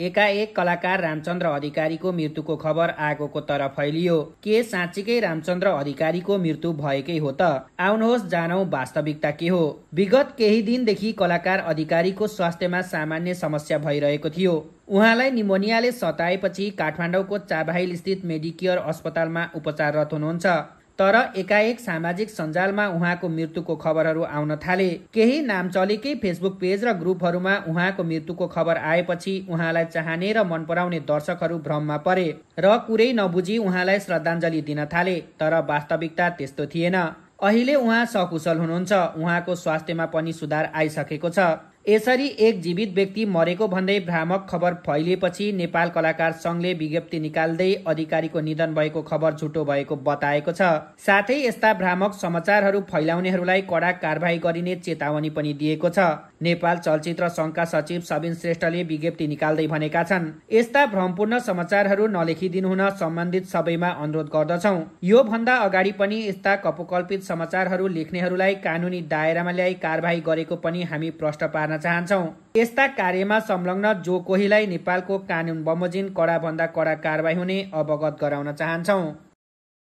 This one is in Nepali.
एकाएक कलाकार रामचन्द्र अधिकारीको मृत्युको खबर आगोको तर फैलियो के साँच्चीकै रामचन्द्र अधिकारीको मृत्यु भएकै हो त आउनुहोस् जानौ वास्तविकता के हो विगत केही दिनदेखि कलाकार अधिकारीको स्वास्थ्यमा सामान्य समस्या भइरहेको थियो उहाँलाई निमोनियाले सताएपछि काठमाडौँको चाबाहिल स्थित मेडिकेयर अस्पतालमा उपचाररत हुनुहुन्छ तर एकाएक सामाजिक सञ्जालमा उहाँको मृत्युको खबरहरू आउन थाले केही नाम चलेकै फेसबुक पेज र ग्रुपहरूमा उहाँको मृत्युको खबर आएपछि उहाँलाई चाहने र मन पराउने दर्शकहरू भ्रममा परे र कुरै नबुझी उहाँलाई श्रद्धाञ्जली दिन थाले तर वास्तविकता त्यस्तो थिएन अहिले उहाँ सकुशल हुनुहुन्छ उहाँको स्वास्थ्यमा पनि सुधार आइसकेको छ यसरी एक जीवित व्यक्ति मरेको भन्दै भ्रामक खबर फैलिएपछि नेपाल कलाकार संघले विज्ञप्ति निकाल्दै अधिकारीको निधन भएको खबर झुटो भएको बताएको छ साथै यस्ता भ्रामक समाचारहरू फैलाउनेहरूलाई कडा कारवाही गरिने चेतावनी पनि दिएको छ नेपाल चलचित्र संघका सचिव सबिन श्रेष्ठले विज्ञप्ति निकाल्दै भनेका छन् यस्ता भ्रमपूर्ण समाचारहरू नलेखिदिनु हुन सम्बन्धित सबैमा अनुरोध गर्दछौ यो भन्दा अगाडि पनि यस्ता कपोकल्पित समाचारहरू लेख्नेहरूलाई कानुनी दायरामा ल्याई कारवाही गरेको पनि हामी प्रश्न पार्न गर्न चाहन्छौँ यस्ता कार्यमा संलग्न जो कोहीलाई नेपालको कानुन बमोजिम कडाभन्दा कडा कारवाही हुने अवगत गराउन चाहन्छौँ